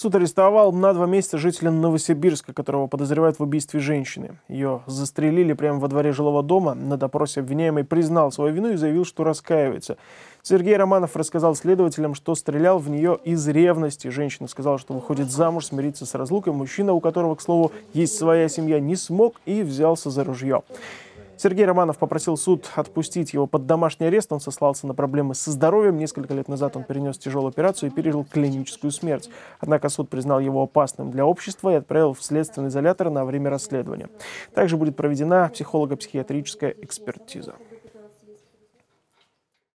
Суд арестовал на два месяца жителя Новосибирска, которого подозревают в убийстве женщины. Ее застрелили прямо во дворе жилого дома. На допросе обвиняемый признал свою вину и заявил, что раскаивается. Сергей Романов рассказал следователям, что стрелял в нее из ревности. Женщина сказала, что выходит замуж, смириться с разлукой. Мужчина, у которого, к слову, есть своя семья, не смог и взялся за ружье. Сергей Романов попросил суд отпустить его под домашний арест. Он сослался на проблемы со здоровьем. Несколько лет назад он перенес тяжелую операцию и пережил клиническую смерть. Однако суд признал его опасным для общества и отправил в следственный изолятор на время расследования. Также будет проведена психолого-психиатрическая экспертиза.